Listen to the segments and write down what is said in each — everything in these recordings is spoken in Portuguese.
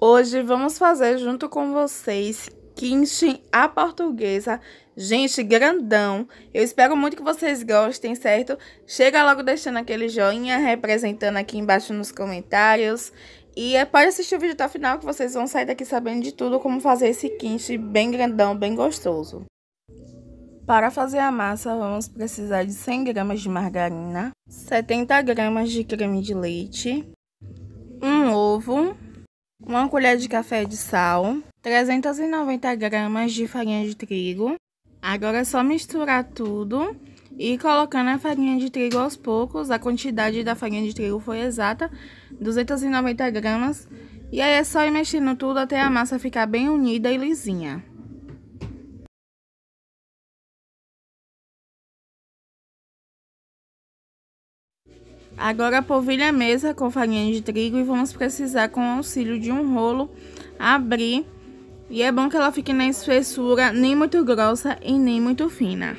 Hoje vamos fazer junto com vocês quinche à portuguesa. Gente, grandão. Eu espero muito que vocês gostem, certo? Chega logo deixando aquele joinha, representando aqui embaixo nos comentários. E é, pode assistir o vídeo até o final que vocês vão sair daqui sabendo de tudo como fazer esse quinche bem grandão, bem gostoso. Para fazer a massa, vamos precisar de 100 gramas de margarina, 70 gramas de creme de leite, um ovo, 1 colher de café de sal, 390 gramas de farinha de trigo. Agora é só misturar tudo e colocando a farinha de trigo aos poucos. A quantidade da farinha de trigo foi exata, 290 gramas. E aí é só ir mexendo tudo até a massa ficar bem unida e lisinha. Agora polvilhe a mesa com farinha de trigo e vamos precisar com o auxílio de um rolo abrir. E é bom que ela fique na espessura nem muito grossa e nem muito fina.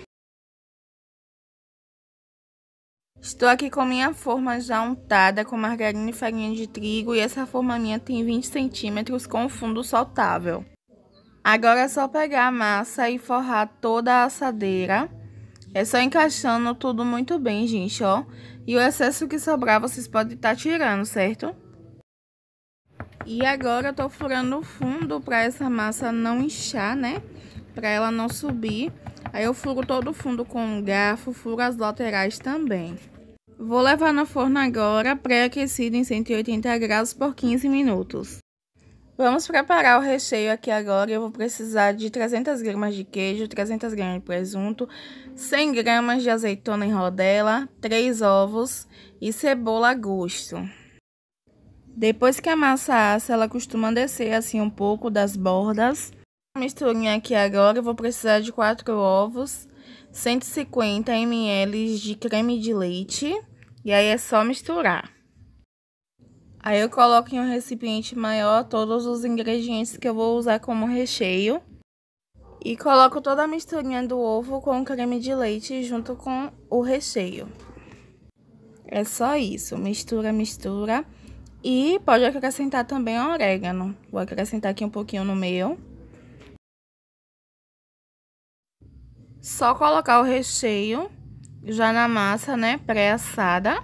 Estou aqui com minha forma já untada com margarina e farinha de trigo e essa forma minha tem 20 centímetros com fundo soltável. Agora é só pegar a massa e forrar toda a assadeira. É só encaixando tudo muito bem, gente, ó. E o excesso que sobrar vocês podem estar tá tirando, certo? E agora eu tô furando o fundo para essa massa não inchar, né? Para ela não subir. Aí eu furo todo o fundo com um garfo, furo as laterais também. Vou levar no forno agora, pré-aquecido em 180 graus por 15 minutos. Vamos preparar o recheio aqui agora. Eu vou precisar de 300 gramas de queijo, 300 gramas de presunto, 100 gramas de azeitona em rodela, 3 ovos e cebola a gosto. Depois que a massa assa, ela costuma descer assim um pouco das bordas. Misturinha aqui agora, eu vou precisar de 4 ovos, 150 ml de creme de leite e aí é só misturar. Aí eu coloco em um recipiente maior todos os ingredientes que eu vou usar como recheio. E coloco toda a misturinha do ovo com o creme de leite junto com o recheio. É só isso, mistura, mistura. E pode acrescentar também orégano. Vou acrescentar aqui um pouquinho no meu. Só colocar o recheio já na massa, né, pré-assada.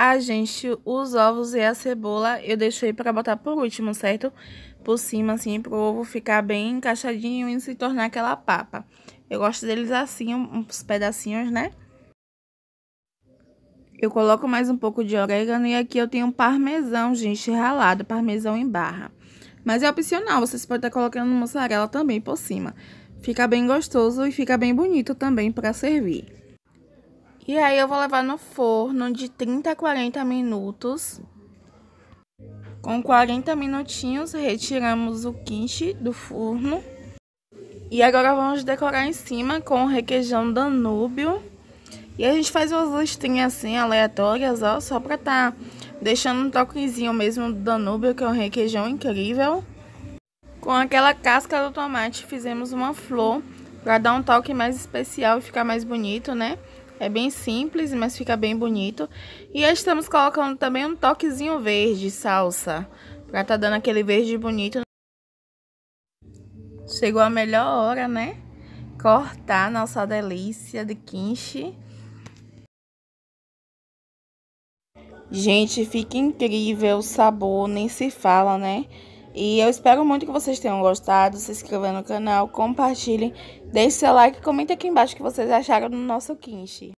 A gente, os ovos e a cebola eu deixei para botar por último, certo? Por cima, assim, pro ovo ficar bem encaixadinho e se tornar aquela papa. Eu gosto deles assim, uns pedacinhos, né? Eu coloco mais um pouco de orégano e aqui eu tenho parmesão, gente, ralado, parmesão em barra. Mas é opcional, vocês podem estar tá colocando mussarela também por cima. Fica bem gostoso e fica bem bonito também para servir. E aí eu vou levar no forno de 30 a 40 minutos. Com 40 minutinhos, retiramos o quiche do forno. E agora vamos decorar em cima com requeijão Danúbio. E a gente faz umas listrinhas assim, aleatórias, ó, só pra tá deixando um toquezinho mesmo do Danúbio, que é um requeijão incrível. Com aquela casca do tomate, fizemos uma flor pra dar um toque mais especial e ficar mais bonito, né? É bem simples, mas fica bem bonito. E estamos colocando também um toquezinho verde, salsa, pra tá dando aquele verde bonito. Chegou a melhor hora, né? Cortar nossa delícia de quinche. Gente, fica incrível o sabor, nem se fala, né? E eu espero muito que vocês tenham gostado. Se inscrevam no canal, compartilhem, deixem seu like e comentem aqui embaixo o que vocês acharam do nosso quinche.